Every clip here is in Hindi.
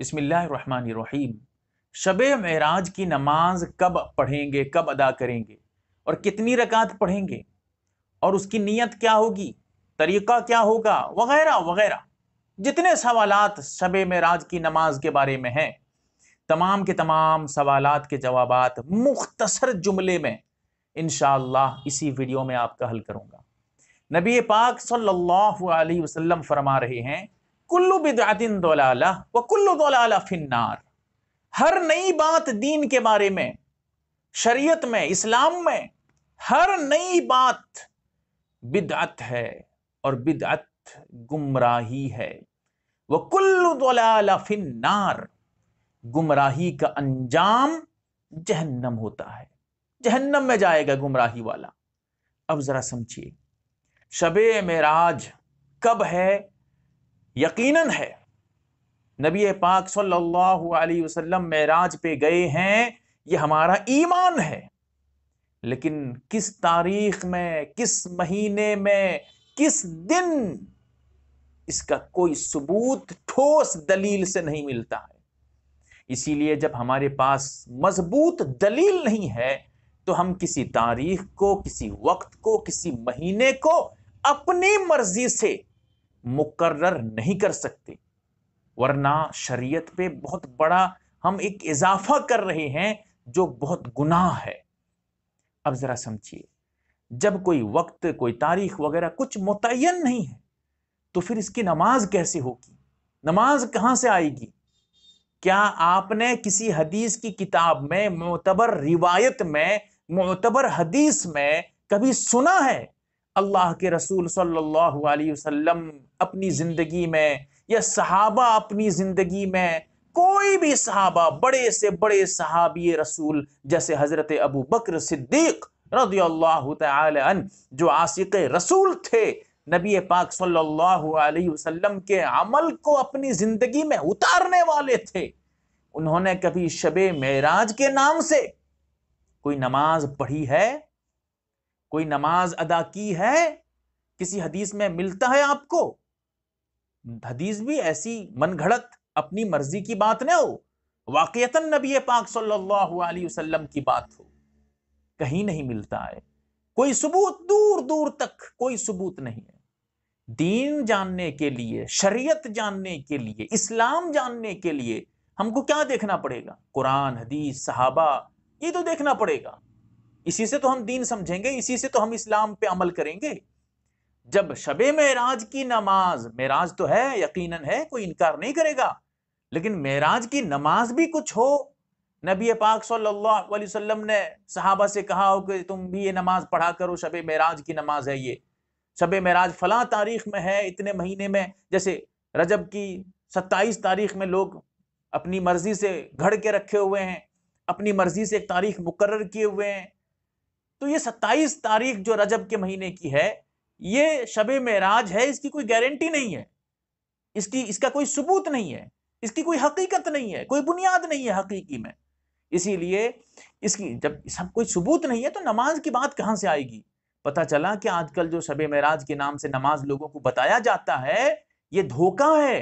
बसमीम शब महराज की नमाज कब पढ़ेंगे कब अदा करेंगे और कितनी रकात पढ़ेंगे और उसकी नीयत क्या होगी तरीक़ा क्या होगा वगैरह वगैरह जितने सवाल शब मराज की नमाज के बारे में हैं तमाम के तमाम सवाल के जवाब मुख्तसर जुमले में इन इसी वीडियो में आपका हल करूँगा नबी पाक सल्ला वसलम फरमा रहे हैं कुल्लु बिदातिन दोलाला व कुल्लु दोलाला फिन्नार हर नई बात दीन के बारे में शरीयत में इस्लाम में हर नई बात बिदअत है और बिदअत गुमराही है वह कुल्लु दोलाला फिन्नार गुमराही का अंजाम जहन्नम होता है जहन्नम में जाएगा गुमराही वाला अब ज़रा समझिए शबे मेराज कब है यकीनन है नबी पाक सल्लल्लाहु अलैहि वसल्लम मेराज पे गए हैं ये हमारा ईमान है लेकिन किस तारीख में किस महीने में किस दिन इसका कोई सबूत ठोस दलील से नहीं मिलता है इसीलिए जब हमारे पास मजबूत दलील नहीं है तो हम किसी तारीख को किसी वक्त को किसी महीने को अपनी मर्जी से मुकर्र नहीं कर सकते वरना शरीयत पे बहुत बड़ा हम एक इजाफा कर रहे हैं जो बहुत गुनाह है अब ज़रा समझिए जब कोई वक्त कोई तारीख वगैरह कुछ मुतन नहीं है तो फिर इसकी नमाज कैसे होगी नमाज कहाँ से आएगी क्या आपने किसी हदीस की किताब में मोतबर रिवायत में मोतबर हदीस में कभी सुना है अल्लाह के रसूल सल्लल्लाहु अलैहि वसल्लम अपनी ज़िंदगी में या सहाबा अपनी ज़िंदगी में कोई भी सहाबा बड़े से बड़े सहाबी रसूल जैसे हज़रत अबू बकर सिद्दीक जो आशिक रसूल थे नबी पाक सल्लल्लाहु अलैहि वसल्लम के अमल को अपनी ज़िंदगी में उतारने वाले थे उन्होंने कभी शब महराज के नाम से कोई नमाज पढ़ी है कोई नमाज अदा की है किसी हदीस में मिलता है आपको हदीस भी ऐसी घड़त अपनी मर्जी की बात ना हो वाकता नबी पाक सल्लल्लाहु अलैहि वसल्लम की बात हो कहीं नहीं मिलता है कोई सबूत दूर दूर तक कोई सबूत नहीं है दीन जानने के लिए शरीयत जानने के लिए इस्लाम जानने के लिए हमको क्या देखना पड़ेगा कुरान हदीस सहाबा ये तो देखना पड़ेगा इसी से तो हम दीन समझेंगे इसी से तो हम इस्लाम पे अमल करेंगे जब शब मेराज की नमाज मेराज तो है यकीनन है कोई इनकार नहीं करेगा लेकिन मेराज की नमाज भी कुछ हो नबी पाक सल्लल्लाहु अलैहि वसल्लम ने सहाबा से कहा हो कि तुम भी ये नमाज पढ़ा करो शब मेराज की नमाज है ये शब मेराज फला तारीख में है इतने महीने में जैसे रजब की सत्ताईस तारीख में लोग अपनी मर्जी से घड़ के रखे हुए हैं अपनी मर्जी से एक तारीख मुकर किए हुए हैं तो ये 27 तारीख जो रजब के महीने की है ये शब महराज है इसकी कोई गारंटी नहीं है इसकी इसका कोई सबूत नहीं है इसकी कोई हकीकत नहीं है कोई बुनियाद नहीं है हकीकी में इसीलिए इसकी जब सब कोई सबूत नहीं है तो नमाज की बात कहाँ से आएगी पता चला कि आजकल जो शब महराज के नाम से नमाज लोगों को बताया जाता है ये धोखा है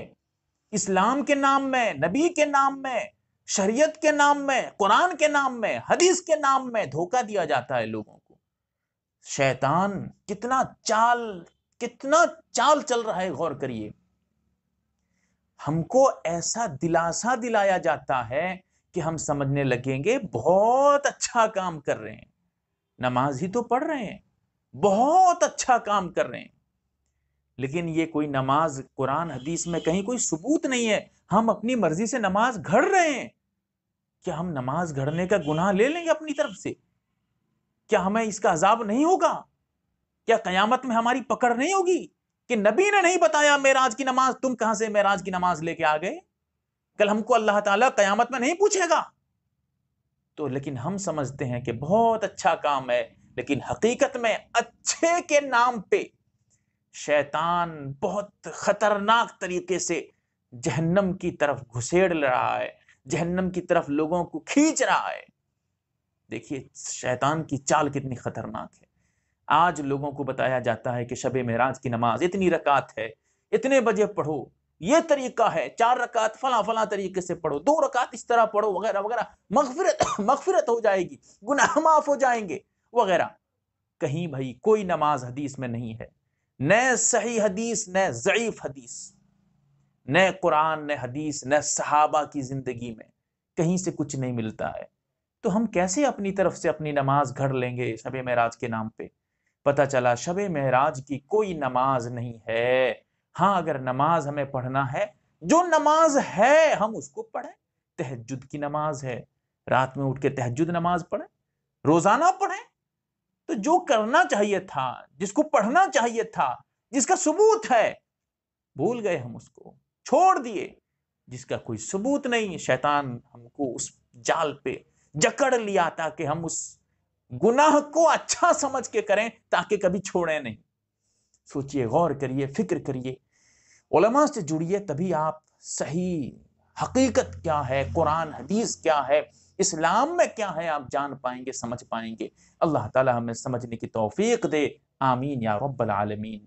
इस्लाम के नाम में नबी के नाम में शरीयत के नाम में कुरान के नाम में हदीस के नाम में धोखा दिया जाता है लोगों को शैतान कितना चाल कितना चाल चल रहा है गौर करिए हमको ऐसा दिलासा दिलाया जाता है कि हम समझने लगेंगे बहुत अच्छा काम कर रहे हैं नमाज ही तो पढ़ रहे हैं बहुत अच्छा काम कर रहे हैं लेकिन ये कोई नमाज कुरान हदीस में कहीं कोई सबूत नहीं है हम अपनी मर्जी से नमाज घड़ रहे हैं क्या हम नमाज घड़ने का गुनाह ले लेंगे अपनी तरफ से क्या हमें इसका अजाब नहीं होगा क्या कयामत में हमारी पकड़ नहीं होगी कि नबी ने नहीं बताया मेराज की नमाज तुम कहां से मेराज की नमाज लेके आ गए कल हमको अल्लाह ताला कयामत में नहीं पूछेगा तो लेकिन हम समझते हैं कि बहुत अच्छा काम है लेकिन हकीकत में अच्छे के नाम पे शैतान बहुत खतरनाक तरीके से जहन्नम की तरफ घुसेड़ रहा है जहन्नम की तरफ लोगों को खींच रहा है देखिए शैतान की चाल कितनी खतरनाक है आज लोगों को बताया जाता है कि शब महराज की नमाज इतनी रकात है इतने बजे पढ़ो ये तरीका है चार रकात फला फला तरीके से पढ़ो दो रकात इस तरह पढ़ो वगैरह वगैरह मगफिरत मगफिरत हो जाएगी गुनाह माफ हो जाएंगे वगैरह कहीं भाई कोई नमाज हदीस में नहीं है न सही हदीस न ज़यीफ़ हदीस न कुरान न हदीस न सहाबा की ज़िंदगी में कहीं से कुछ नहीं मिलता है तो हम कैसे अपनी तरफ से अपनी नमाज घर लेंगे शब महराज के नाम पे पता चला शब महराज की कोई नमाज नहीं है हाँ अगर नमाज हमें पढ़ना है जो नमाज है हम उसको पढ़ें तहजुद की नमाज है रात में उठ के तहजुद नमाज पढ़ें रोज़ाना पढ़ें तो जो करना चाहिए था जिसको पढ़ना चाहिए था जिसका सबूत है भूल गए हम उसको छोड़ दिए जिसका कोई सबूत नहीं है शैतान हमको उस जाल पे जकड़ लिया ताकि हम उस गुनाह को अच्छा समझ के करें ताकि कभी छोड़ें नहीं सोचिए गौर करिए फिक्र करिए से जुड़िए तभी आप सही हकीकत क्या है कुरान हदीस क्या है इस्लाम में क्या है आप जान पाएंगे समझ पाएंगे अल्लाह ताला हमें समझने की तौफीक दे आमीन या रब्बल आलमीन